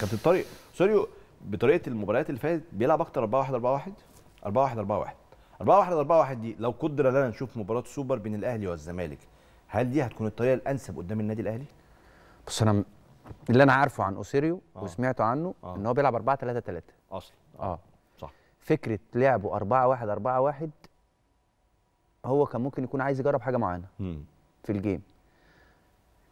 كابتن طارق سوريو بطريقه المباريات اللي فاتت بيلعب اكتر 4 1 4 1 4 1 4 1 4 1 4 1 دي لو قدر لنا نشوف مباراه سوبر بين الاهلي والزمالك هل دي هتكون الطريقه الانسب قدام النادي الاهلي؟ بص انا اللي انا عارفه عن اوسيريو آه. وسمعته عنه آه. ان هو بيلعب 4 3 3 اصلا اه صح فكره لعبه 4 1 4 1 هو كان ممكن يكون عايز يجرب حاجه معينه في الجيم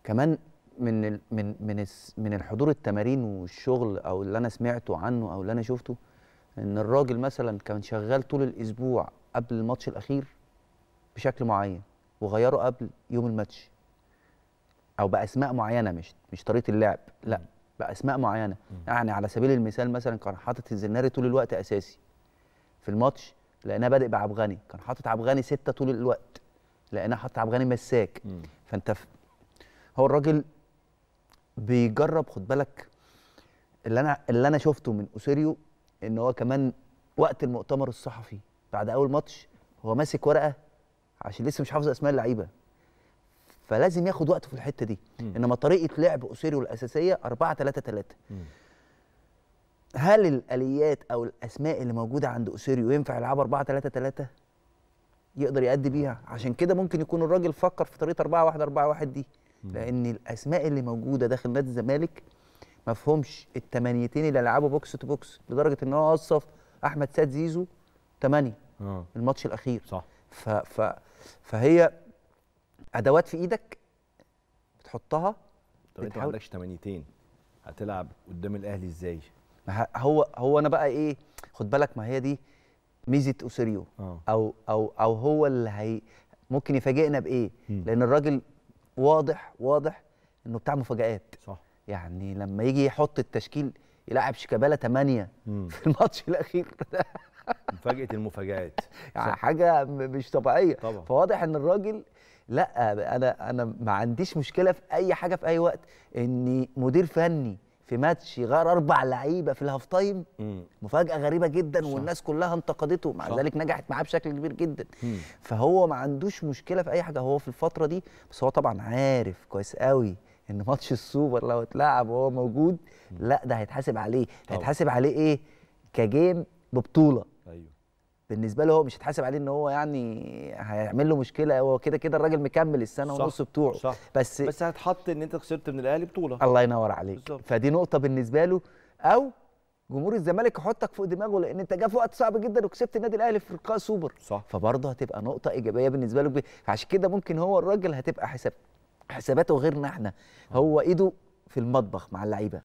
كمان من من من من الحضور التمارين والشغل او اللي انا سمعته عنه او اللي انا شفته ان الراجل مثلا كان شغال طول الاسبوع قبل الماتش الاخير بشكل معين وغيره قبل يوم الماتش او باسماء معينه مش مش طريقه اللعب لا باسماء معينه يعني على سبيل المثال مثلا كان حاطط الزناري طول الوقت اساسي في الماتش لقيناه بادئ بعبغاني كان حاطط عبغاني سته طول الوقت لقيناه حاطط عبغاني مساك فانت هو الراجل بيجرب خد بالك اللي انا اللي انا شفته من اوسيريو ان هو كمان وقت المؤتمر الصحفي بعد اول ماتش هو ماسك ورقه عشان لسه مش حافظ اسماء اللعيبه فلازم ياخد وقته في الحته دي م. انما طريقه لعب اوسيريو الاساسيه 4 3 3 هل الاليات او الاسماء اللي موجوده عند اوسيريو ينفع يلعبها 4 3 3 يقدر يأدي بيها عشان كده ممكن يكون الراجل فكر في طريقه 4 1 4 1 دي لان الاسماء اللي موجوده داخل نادي الزمالك ما فهمش الثمانيتين اللي لعبوا بوكس تو بوكس لدرجه ان هو قصف احمد سيد زيزو ثمانيه آه. الماتش الاخير صح ف ف فهي ادوات في ايدك بتحطها طب انت ما عندكش ثمانيتين هتلعب قدام الاهلي ازاي؟ ما هو هو انا بقى ايه خد بالك ما هي دي ميزه اوسيريو آه. او او او هو اللي هي ممكن يفاجئنا بايه؟ مم. لان الراجل واضح واضح انه بتاع مفاجآت صح يعني لما يجي يحط التشكيل يلعب شيكابالا 8 في الماتش الاخير مفاجاه المفاجات يعني حاجه مش طبيعيه طبعا. فواضح ان الراجل لا انا انا ما عنديش مشكله في اي حاجه في اي وقت اني مدير فني في ماتش غير اربع لعيبه في الهاف تايم مفاجاه غريبه جدا صح. والناس كلها انتقدته مع صح. ذلك نجحت معاه بشكل كبير جدا مم. فهو ما عندوش مشكله في اي حاجه هو في الفتره دي بس هو طبعا عارف كويس قوي ان ماتش السوبر لو اتلعب وهو موجود لا ده هيتحاسب عليه هيتحاسب عليه ايه كجيم ببطوله بالنسبه له هو مش هيتحاسب عليه ان هو يعني هيعمل له مشكله هو كده كده الراجل مكمل السنه صح ونص بتوعه صح بس بس هتحط ان انت خسرت من الاهلي بطوله الله ينور عليك بالزبط. فدي نقطه بالنسبه له او جمهور الزمالك يحطك فوق دماغه لان انت جه في وقت صعب جدا وكسبت النادي الاهلي في لقاء سوبر صح فبرضه هتبقى نقطه ايجابيه بالنسبه له عشان كده ممكن هو الراجل هتبقى حساب حساباته غيرنا احنا هو ايده في المطبخ مع اللعيبه